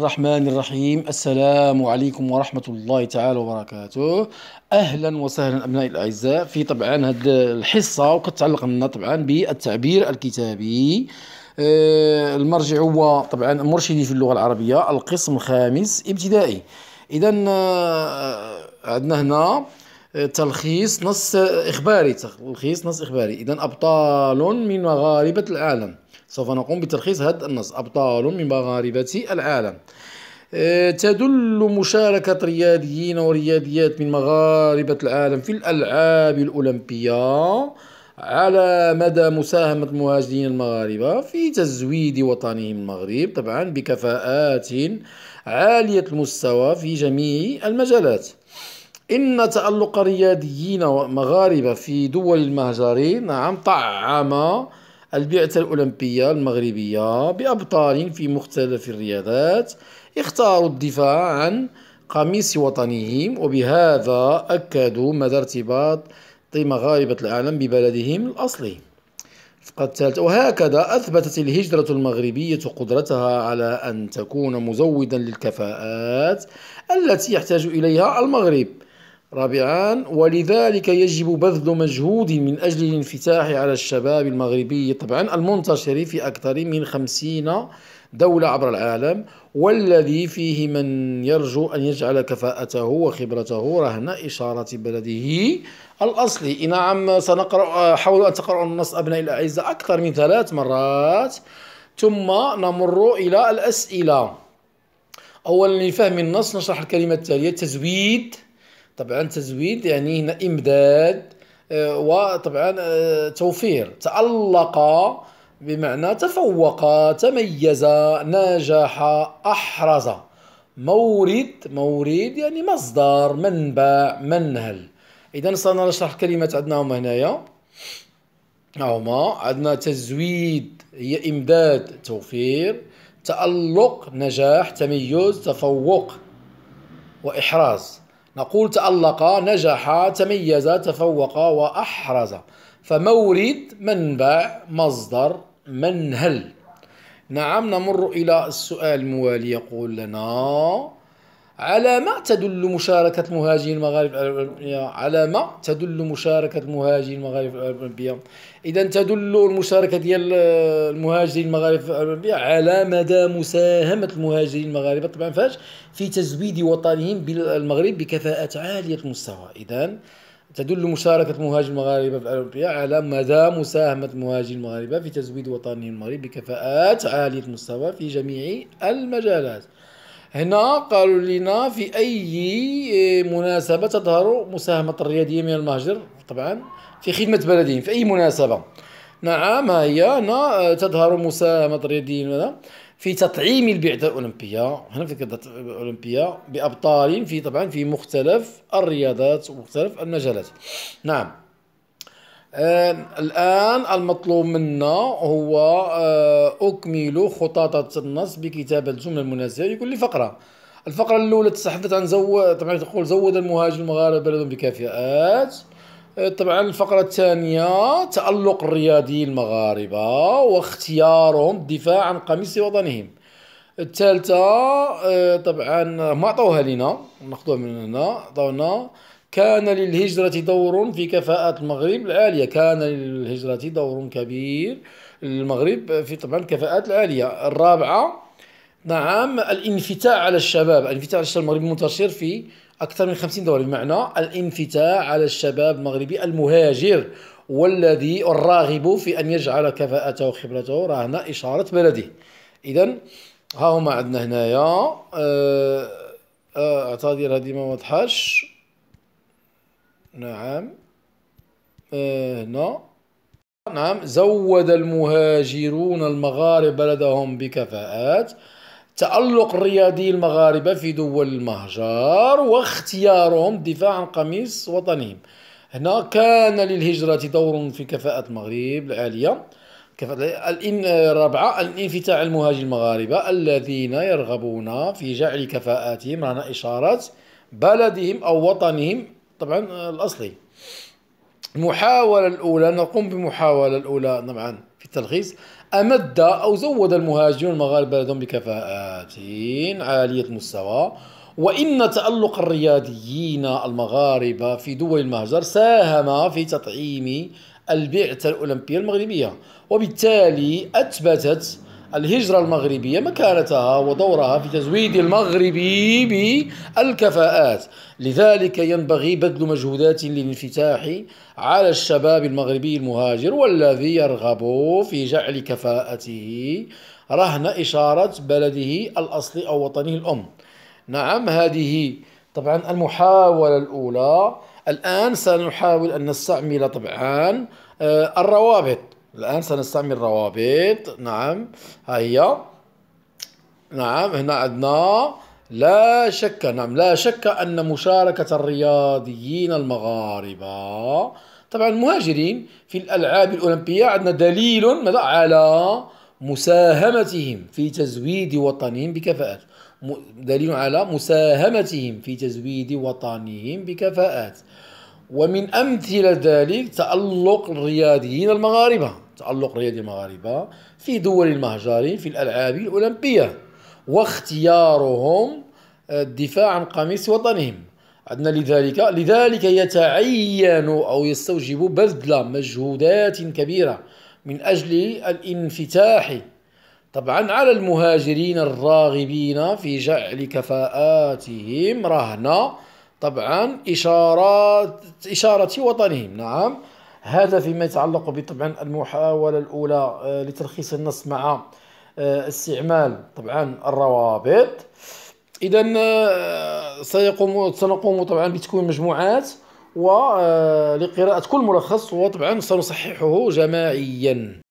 الرحمن الرحيم السلام عليكم ورحمة الله تعالى وبركاته أهلا وسهلا أبنائي الأعزاء في طبعا هذه الحصة وكتتعلق لنا طبعا بالتعبير الكتابي آه، المرجع هو طبعا مرشدي في اللغة العربية القسم الخامس ابتدائي إذا آه، عندنا هنا تلخيص نص إخباري تلخيص نص إخباري إذا أبطال من مغاربة العالم سوف نقوم بتلخيص هذا النص أبطال من مغاربة العالم آه، تدل مشاركة رياضيين ورياضيات من مغاربة العالم في الألعاب الأولمبية على مدى مساهمة المهاجرين المغاربة في تزويد وطنهم المغرب طبعا بكفاءات عالية المستوى في جميع المجالات إن تألق رياديين ومغاربة في دول المهجرين نعم طعم البعثة الأولمبية المغربية بأبطال في مختلف الرياضات اختاروا الدفاع عن قميص وطنهم وبهذا أكدوا مدى ارتباط مغاربة العالم ببلدهم الأصلي الثالثة وهكذا أثبتت الهجرة المغربية قدرتها على أن تكون مزودا للكفاءات التي يحتاج إليها المغرب رابعا ولذلك يجب بذل مجهود من أجل الانفتاح على الشباب المغربي طبعا المنتشر في أكثر من خمسين دولة عبر العالم والذي فيه من يرجو أن يجعل كفاءته وخبرته رهن إشارة بلده الأصلي نعم سنقرأ حاولوا أن تقرأوا النص أبنائي الأعزاء أكثر من ثلاث مرات ثم نمر إلى الأسئلة أولا لفهم النص نشرح الكلمة التالية تزويد طبعا تزويد يعني هنا امداد آه، وطبعا آه، توفير تألق بمعنى تفوق تميز نجح أحرز مورد مورد يعني مصدر منبع منهل إذا صرنا نشرح الكلمات عندنا هما هنايا هما عندنا تزويد هي إمداد توفير تألق نجاح تميز تفوق وإحراز نقول تألق نجح تميز تفوق وأحرز فمورد منبع مصدر منهل نعم نمر إلى السؤال الموالي يقول لنا على ما تدل مشاركة المهاجرين المغاربة الأولمبية على ما تدل مشاركة المهاجرين المغاربة الأولمبية إذا تدل المشاركة ديال المهاجرين المغاربة في الأولمبية على مدى مساهمة المهاجرين المغاربة طبعا فاش في تزويد وطنهم بالمغرب بكفاءات عالية المستوى إذا تدل مشاركة المهاجر المغاربة في الأولمبية على مدى مساهمة المهاجر المغاربة في تزويد وطنهم المغرب بكفاءات عالية المستوى في جميع المجالات هنا قالوا لنا في أي آه، مناسبة تظهر مساهمة الريادية من المهجر طبعا في خدمة بلدهم في أي مناسبة نعم ها هي هنا آه، تظهر مساهمة الرياديين في تطعيم البعثة الأولمبية هنا في البعثة الأولمبية بأبطال في طبعا في مختلف الرياضات ومختلف المجالات نعم الآن المطلوب منا هو آه، أكمل خطاطة النص بكتابة الجملة المناسبة لكل فقرة الفقرة الأولى تتحدث عن زود طبعا تقول زود المهاجر المغاربة بلدهم بكافئات آه، طبعا الفقرة الثانية تألق الرياضي المغاربة واختيارهم الدفاع عن قميص وطنهم الثالثة آه، طبعا ما عطوها لنا ناخذوها من هنا عطونا كان للهجرة دور في كفاءة المغرب العالية كان للهجرة دور كبير للمغرب في طبعا الكفاءات العالية الرابعة نعم الانفتاح على الشباب الانفتاح على الشباب المغربي منتشر في أكثر من 50 دولة بمعنى الانفتاح على الشباب المغربي المهاجر والذي الراغب في أن يجعل كفاءته وخبرته راهنا إشارة بلده إذا ها هما عندنا هنايا أه, آه، اعتذر هذه ما واضحاش نعم هنا آه، نعم زود المهاجرون المغاربة بلدهم بكفاءات تألق الرياضي المغاربة في دول المهجر واختيارهم دفاع عن قميص وطنهم هنا كان للهجرة دور في كفاءة المغرب العالية رابعة الانفتاح المهاجر المغاربة الذين يرغبون في جعل كفاءاتهم معنى إشارة بلدهم أو وطنهم طبعا آه، الاصلي المحاولة الأولى نقوم بمحاولة الأولى طبعا في التلخيص أمد أو زود المهاجرون المغاربة بلدهم بكفاءات عالية المستوى وإن تألق الرياديين المغاربة في دول المهجر ساهم في تطعيم البعثة الأولمبية المغربية وبالتالي أثبتت الهجرة المغربية مكانتها ودورها في تزويد المغربي بالكفاءات لذلك ينبغي بذل مجهودات للانفتاح على الشباب المغربي المهاجر والذي يرغب في جعل كفاءته رهن إشارة بلده الأصلي أو وطنه الأم نعم هذه طبعا المحاولة الأولى الآن سنحاول أن نستعمل طبعا آه، الروابط الآن سنستعمل روابط نعم ها هي نعم هنا عندنا لا شك نعم لا شك أن مشاركة الرياضيين المغاربة طبعا المهاجرين في الألعاب الأولمبية عندنا دليل ماذا على مساهمتهم في تزويد وطنهم بكفاءات دليل على مساهمتهم في تزويد وطنهم بكفاءات ومن أمثلة ذلك تألق الرياضيين المغاربة تالق رياضي المغاربة في دول المهجرين في الألعاب الأولمبية واختيارهم آه، الدفاع عن قميص وطنهم عندنا لذلك لذلك يتعين أو يستوجب بذل مجهودات كبيرة من أجل الانفتاح طبعا على المهاجرين الراغبين في جعل كفاءاتهم رهنه طبعا إشارات إشارة وطنهم نعم هذا فيما يتعلق بطبعا المحاولة الأولى آه، لتلخيص النص مع آه، استعمال طبعا الروابط إذا آه، سيقوم سنقوم طبعا بتكوين مجموعات ولقراءة كل ملخص وطبعا سنصححه جماعيا